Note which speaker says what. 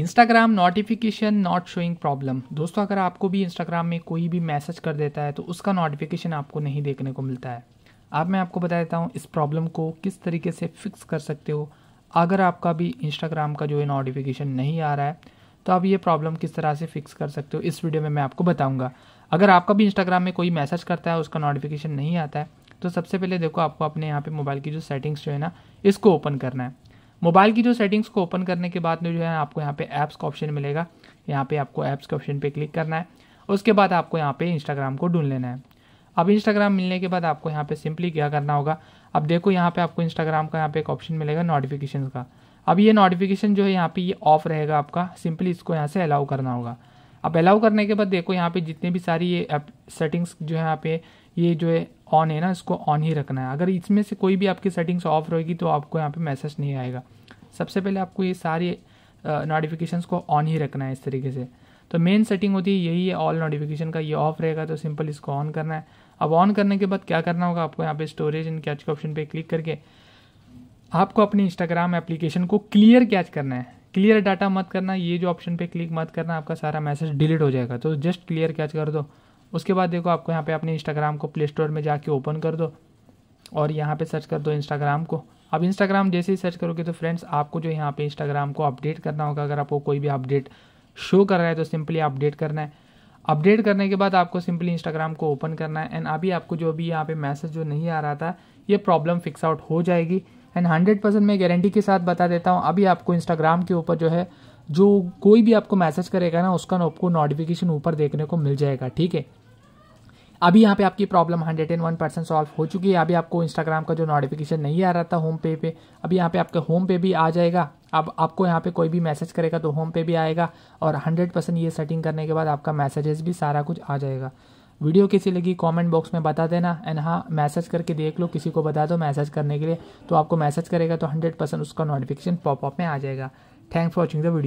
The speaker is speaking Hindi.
Speaker 1: Instagram notification not showing problem दोस्तों अगर आपको भी इंस्टाग्राम में कोई भी मैसेज कर देता है तो उसका नोटिफिकेशन आपको नहीं देखने को मिलता है अब मैं आपको बता देता हूँ इस प्रॉब्लम को किस तरीके से फिक्स कर सकते हो अगर आपका भी इंस्टाग्राम का जो है नोटिफिकेशन नहीं आ रहा है तो आप ये प्रॉब्लम किस तरह से फिक्स कर सकते हो इस वीडियो में मैं आपको बताऊँगा अगर आपका भी इंस्टाग्राम में कोई मैसेज करता है उसका नोटिफिकेशन नहीं आता है तो सबसे पहले देखो आपको अपने यहाँ पे मोबाइल की जो सेटिंग्स जो है ना इसको ओपन करना है मोबाइल की जो सेटिंग्स को ओपन करने के बाद में जो है आपको यहाँ पे ऐप्स का ऑप्शन मिलेगा यहाँ पे आपको ऐप्स के ऑप्शन पे क्लिक करना है उसके बाद आपको यहाँ पे इंस्टाग्राम को ढूंढ लेना है अब इंस्टाग्राम मिलने के बाद आपको यहाँ पे सिंपली क्या करना होगा अब देखो यहाँ पे आपको इंस्टाग्राम का यहाँ पे एक ऑप्शन मिलेगा नोटिफिकेशन का अब ये नोटिफिकेशन जो है यहाँ पे ये ऑफ रहेगा आपका सिंपली इसको यहाँ से अलाउ करना होगा अब अलाउ करने के बाद देखो यहाँ पे जितने भी सारी ये सेटिंग्स जो है यहाँ पे ये जो है ऑन है ना इसको ऑन ही रखना है अगर इसमें से कोई भी आपकी सेटिंग्स ऑफ रहेगी तो आपको यहाँ पे मैसेज नहीं आएगा सबसे पहले आपको ये सारी नोटिफिकेशंस को ऑन ही रखना है इस तरीके से तो मेन सेटिंग होती है यही है ऑल नोटिफिकेशन का ये ऑफ रहेगा तो सिंपल इसको ऑन करना है अब ऑन करने के बाद क्या करना होगा आपको यहाँ पे स्टोरेज एंड कैच के ऑप्शन पे क्लिक करके आपको अपनी इंस्टाग्राम एप्लीकेशन को क्लियर कैच करना है क्लियर डाटा मत करना ये जो ऑप्शन पे क्लिक मत करना आपका सारा मैसेज डिलीट हो जाएगा तो जस्ट क्लियर कैच कर दो उसके बाद देखो आपको यहाँ पे अपने इंस्टाग्राम को प्ले स्टोर में जाके ओपन कर दो और यहाँ पे सर्च कर दो इंस्टाग्राम को अब इंस्टाग्राम जैसे ही सर्च करोगे तो फ्रेंड्स आपको जो यहाँ पे इंस्टाग्राम को अपडेट करना होगा अगर आपको कोई भी अपडेट शो कर रहा है तो सिंपली अपडेट करना है अपडेट करने के बाद आपको सिंपली इंस्टाग्राम को ओपन करना है एंड अभी आपको जो अभी यहाँ पे मैसेज जो नहीं आ रहा था ये प्रॉब्लम फिक्स आउट हो जाएगी एंड हंड्रेड परसेंट मैं गारंटी के साथ बता देता हूँ अभी आपको इंस्टाग्राम के ऊपर जो है जो कोई भी आपको मैसेज करेगा ना उसका आपको नोटिफिकेशन ऊपर देखने को मिल जाएगा ठीक है अभी यहाँ पे आपकी problem hundred and one percent solve हो चुकी है अभी आपको इंस्टाग्राम का जो नोटिफिकेशन नहीं आ रहा था होम पे पे अभी यहाँ पे आपके होम पे भी आ जाएगा अब आपको यहाँ पे कोई भी मैसेज करेगा तो होम पे भी आएगा और हंड्रेड परसेंट ये सेटिंग करने के बाद आपका मैसेजेस भी सारा कुछ आ जाएगा वीडियो कैसी लगी कमेंट बॉक्स में बता देना एंड हाँ मैसेज करके देख लो किसी को बता दो मैसेज करने के लिए तो आपको मैसेज करेगा तो हंड्रेड परसेंट उसका नोटिफिकेशन पॉपअप में आ जाएगा thanks for watching the video